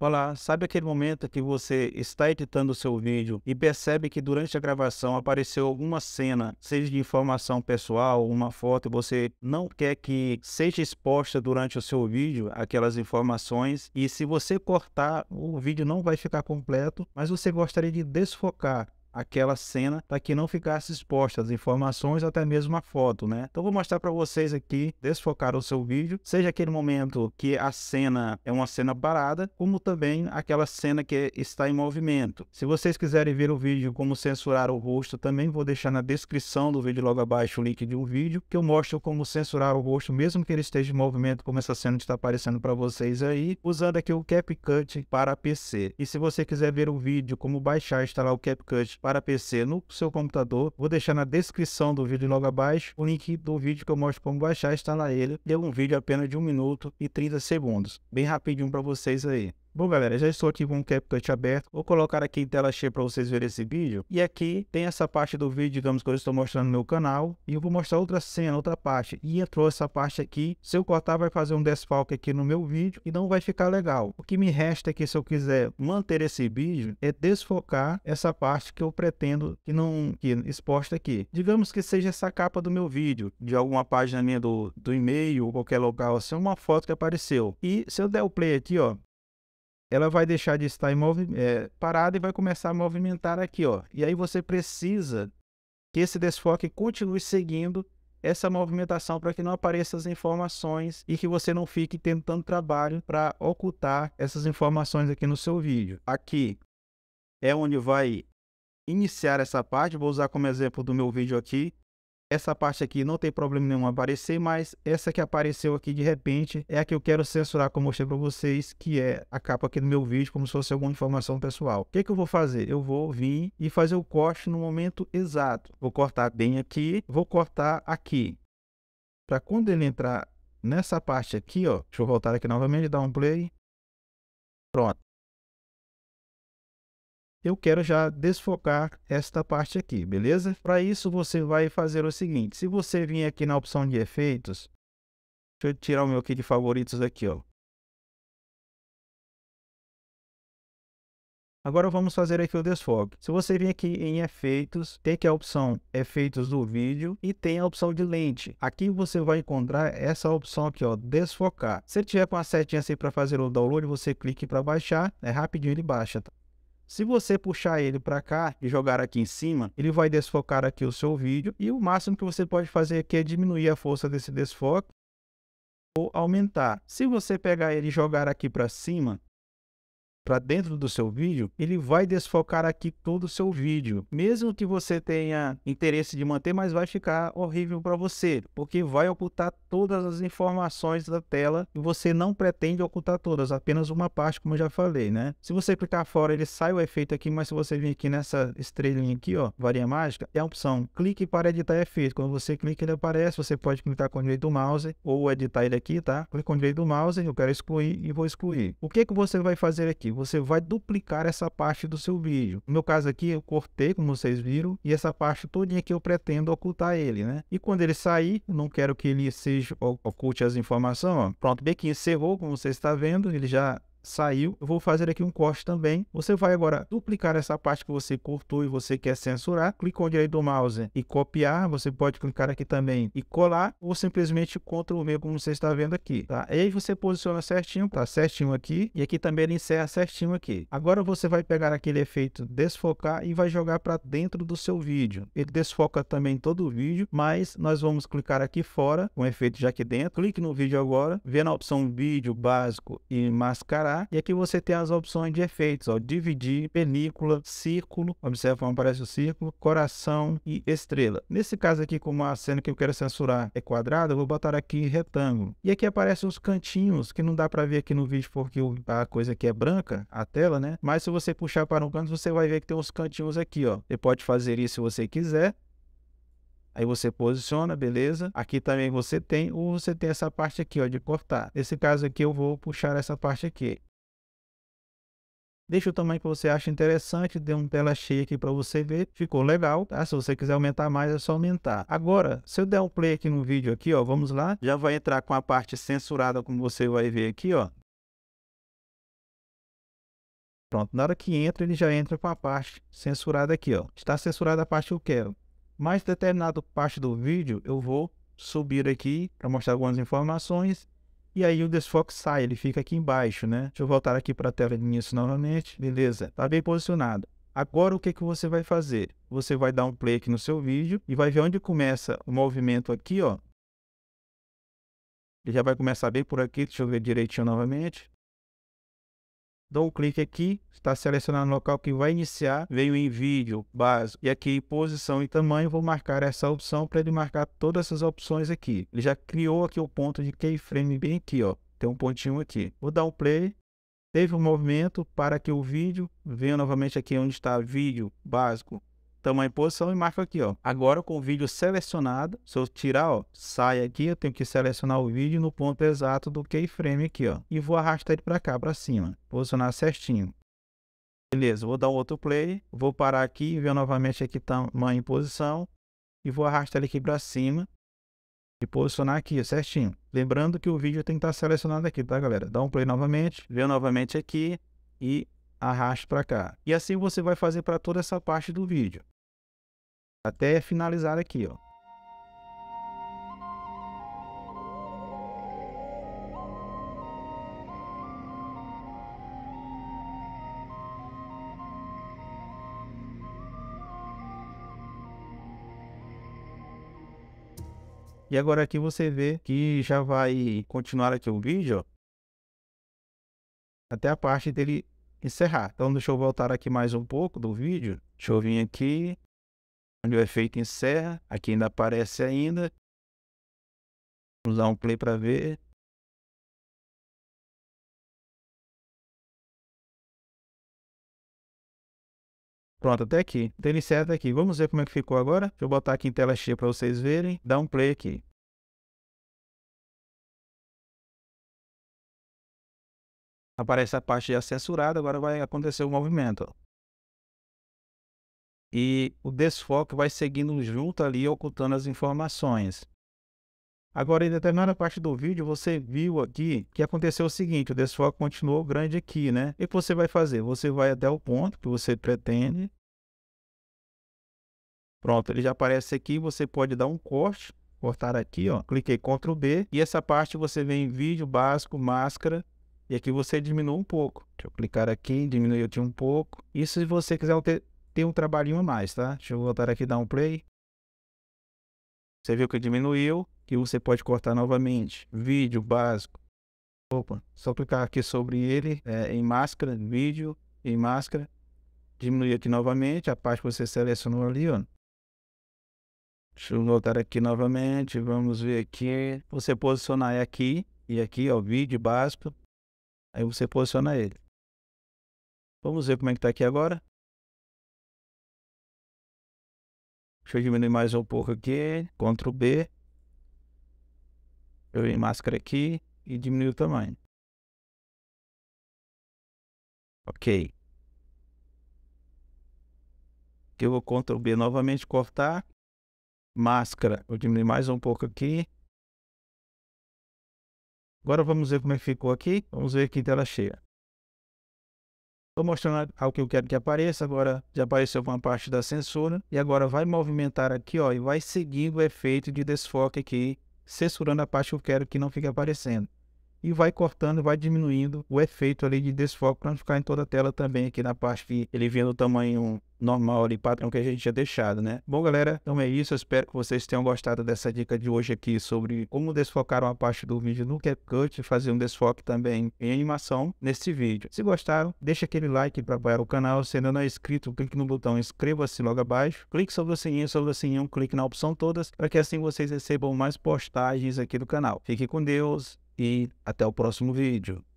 Olá, sabe aquele momento que você está editando o seu vídeo e percebe que durante a gravação apareceu alguma cena, seja de informação pessoal, uma foto, e você não quer que seja exposta durante o seu vídeo aquelas informações e se você cortar, o vídeo não vai ficar completo, mas você gostaria de desfocar aquela cena para que não ficasse exposta as informações, até mesmo a foto, né? Então vou mostrar para vocês aqui, desfocar o seu vídeo, seja aquele momento que a cena é uma cena parada, como também aquela cena que está em movimento. Se vocês quiserem ver o vídeo como censurar o rosto, também vou deixar na descrição do vídeo logo abaixo o link de um vídeo que eu mostro como censurar o rosto, mesmo que ele esteja em movimento, como essa cena está aparecendo para vocês aí, usando aqui o CapCut para PC. E se você quiser ver o vídeo como baixar e instalar o CapCut para PC no seu computador. Vou deixar na descrição do vídeo logo abaixo o link do vídeo que eu mostro como baixar, instalar ele. E é um vídeo apenas de 1 minuto e 30 segundos. Bem rapidinho para vocês aí. Bom, galera, já estou aqui com o CapCut aberto. Vou colocar aqui em tela cheia para vocês verem esse vídeo. E aqui tem essa parte do vídeo, digamos, que eu estou mostrando no meu canal. E eu vou mostrar outra cena, outra parte. E entrou essa parte aqui. Se eu cortar, vai fazer um desfalque aqui no meu vídeo e não vai ficar legal. O que me resta aqui, se eu quiser manter esse vídeo, é desfocar essa parte que eu pretendo que não que exposta aqui. Digamos que seja essa capa do meu vídeo, de alguma página minha do, do e-mail ou qualquer local, assim, uma foto que apareceu. E se eu der o play aqui, ó, ela vai deixar de estar é, parada e vai começar a movimentar aqui, ó. E aí você precisa que esse desfoque continue seguindo essa movimentação para que não apareçam as informações e que você não fique tentando trabalho para ocultar essas informações aqui no seu vídeo. Aqui é onde vai iniciar essa parte, vou usar como exemplo do meu vídeo aqui, essa parte aqui não tem problema nenhum aparecer, mas essa que apareceu aqui de repente é a que eu quero censurar, como eu mostrei para vocês, que é a capa aqui do meu vídeo, como se fosse alguma informação pessoal. O que, que eu vou fazer? Eu vou vir e fazer o corte no momento exato. Vou cortar bem aqui, vou cortar aqui. Para quando ele entrar nessa parte aqui, ó, deixa eu voltar aqui novamente, dar um play. Pronto eu quero já desfocar esta parte aqui, beleza? Para isso, você vai fazer o seguinte. Se você vir aqui na opção de efeitos, deixa eu tirar o meu aqui de favoritos aqui, ó. Agora vamos fazer aqui o desfoque. Se você vir aqui em efeitos, tem aqui a opção efeitos do vídeo e tem a opção de lente. Aqui você vai encontrar essa opção aqui, ó, desfocar. Se tiver com a setinha assim para fazer o download, você clique para baixar, é rapidinho ele baixa, tá? Se você puxar ele para cá e jogar aqui em cima, ele vai desfocar aqui o seu vídeo e o máximo que você pode fazer aqui é diminuir a força desse desfoque ou aumentar. Se você pegar ele e jogar aqui para cima, para dentro do seu vídeo, ele vai desfocar aqui todo o seu vídeo. Mesmo que você tenha interesse de manter, mas vai ficar horrível para você, porque vai ocultar todas as informações da tela e você não pretende ocultar todas, apenas uma parte, como eu já falei, né? Se você clicar fora, ele sai o efeito aqui, mas se você vir aqui nessa estrelinha aqui, ó, varinha mágica, é a opção clique para editar efeito. Quando você clica, ele aparece, você pode clicar com o direito do mouse ou editar ele aqui, tá? Clique com o direito do mouse, eu quero excluir e vou excluir. O que que você vai fazer aqui? você vai duplicar essa parte do seu vídeo. No meu caso aqui, eu cortei, como vocês viram, e essa parte todinha que eu pretendo ocultar ele, né? E quando ele sair, eu não quero que ele seja oculte as informações, ó. Pronto, bem que encerrou, como você está vendo, ele já saiu, eu vou fazer aqui um corte também. Você vai agora duplicar essa parte que você cortou e você quer censurar, clica onde aí é do mouse e copiar, você pode clicar aqui também e colar, ou simplesmente Ctrl V como você está vendo aqui, tá? E aí você posiciona certinho, tá certinho aqui, e aqui também ele encerra certinho aqui. Agora você vai pegar aquele efeito desfocar e vai jogar para dentro do seu vídeo. Ele desfoca também todo o vídeo, mas nós vamos clicar aqui fora, com efeito já aqui dentro, clique no vídeo agora, vê na opção vídeo básico e mascarar, Tá? E aqui você tem as opções de efeitos, ó, dividir, película, círculo, observa como aparece o círculo, coração e estrela. Nesse caso aqui, como a cena que eu quero censurar é quadrada, eu vou botar aqui retângulo. E aqui aparecem os cantinhos, que não dá para ver aqui no vídeo porque a coisa aqui é branca, a tela, né? Mas se você puxar para um canto, você vai ver que tem uns cantinhos aqui, ó. Você pode fazer isso se você quiser, Aí você posiciona, beleza? Aqui também você tem, ou você tem essa parte aqui, ó, de cortar. Nesse caso aqui eu vou puxar essa parte aqui. Deixa o tamanho que você acha interessante, deu uma tela cheia aqui para você ver, ficou legal, tá? Se você quiser aumentar mais, é só aumentar. Agora, se eu der um play aqui no vídeo aqui, ó, vamos lá, já vai entrar com a parte censurada, como você vai ver aqui, ó. Pronto, na hora que entra, ele já entra com a parte censurada aqui, ó. Está censurada a parte que eu quero. Mais determinada parte do vídeo, eu vou subir aqui para mostrar algumas informações e aí o desfoque sai, ele fica aqui embaixo, né? Deixa eu voltar aqui para a tela de início novamente. Beleza, tá bem posicionado. Agora o que, que você vai fazer? Você vai dar um play aqui no seu vídeo e vai ver onde começa o movimento aqui, ó. Ele já vai começar bem por aqui, deixa eu ver direitinho novamente. Dou um clique aqui, está selecionando o local que vai iniciar, veio em vídeo, básico, e aqui posição e tamanho, vou marcar essa opção para ele marcar todas essas opções aqui. Ele já criou aqui o ponto de keyframe bem aqui, ó. tem um pontinho aqui. Vou dar um play, teve um movimento para que o vídeo, venha novamente aqui onde está vídeo, básico, em posição e marco aqui, ó. Agora com o vídeo selecionado, se eu tirar, ó, sai aqui, eu tenho que selecionar o vídeo no ponto exato do keyframe aqui, ó. E vou arrastar ele para cá, para cima, posicionar certinho. Beleza, vou dar um outro play, vou parar aqui, ver novamente aqui tamanho em posição e vou arrastar ele aqui para cima e posicionar aqui, ó, certinho. Lembrando que o vídeo tem que estar tá selecionado aqui, tá, galera? Dá um play novamente, vê novamente aqui e arraste para cá. E assim você vai fazer para toda essa parte do vídeo. Até finalizar aqui, ó. E agora aqui você vê que já vai continuar aqui o vídeo, até a parte dele encerrar. Então, deixa eu voltar aqui mais um pouco do vídeo. Deixa eu vir aqui, onde o efeito encerra. Aqui ainda aparece ainda. Vamos dar um play para ver. Pronto, até aqui. Então ele até aqui. Vamos ver como é que ficou agora. Deixa eu botar aqui em tela cheia para vocês verem. Dá um play aqui. aparece a parte já censurada, agora vai acontecer o movimento. E o desfoque vai seguindo junto ali, ocultando as informações. Agora, em determinada parte do vídeo, você viu aqui que aconteceu o seguinte, o desfoque continuou grande aqui, né? E o que você vai fazer? Você vai até o ponto que você pretende. Pronto, ele já aparece aqui, você pode dar um corte, cortar aqui, ó. Cliquei Ctrl B e essa parte você vem em vídeo básico, máscara, e aqui você diminuiu um pouco. Deixa eu clicar aqui, diminuir aqui um pouco. E se você quiser ter, ter um trabalhinho a mais, tá? Deixa eu voltar aqui e dar um play. Você viu que diminuiu, que você pode cortar novamente. Vídeo básico. Opa, só clicar aqui sobre ele, é, em máscara, vídeo, em máscara. Diminuir aqui novamente a parte que você selecionou ali, ó. Deixa eu voltar aqui novamente, vamos ver aqui. Você posicionar aqui e aqui, ó, vídeo básico. Aí você posiciona ele. Vamos ver como é que está aqui agora. Deixa eu diminuir mais um pouco aqui. Ctrl B. Eu máscara aqui e diminui o tamanho. Ok. Aqui eu vou Ctrl B novamente cortar. Máscara, eu diminui mais um pouco aqui. Agora vamos ver como é que ficou aqui. Vamos ver aqui tela cheia. Estou mostrando ao que eu quero que apareça. Agora já apareceu uma parte da censura. E agora vai movimentar aqui ó, e vai seguindo o efeito de desfoque aqui, censurando a parte que eu quero que não fique aparecendo. E vai cortando, vai diminuindo o efeito ali de desfoque para não ficar em toda a tela também aqui na parte que ele vinha do tamanho normal e padrão que a gente tinha deixado, né? Bom, galera, então é isso. Eu espero que vocês tenham gostado dessa dica de hoje aqui sobre como desfocar uma parte do vídeo no CapCut e fazer um desfoque também em animação nesse vídeo. Se gostaram, deixa aquele like para apoiar o canal. Se ainda não é inscrito, clique no botão inscreva-se logo abaixo. Clique sobre o sininho, sobre o sininho, clique na opção todas para que assim vocês recebam mais postagens aqui do canal. Fique com Deus e até o próximo vídeo.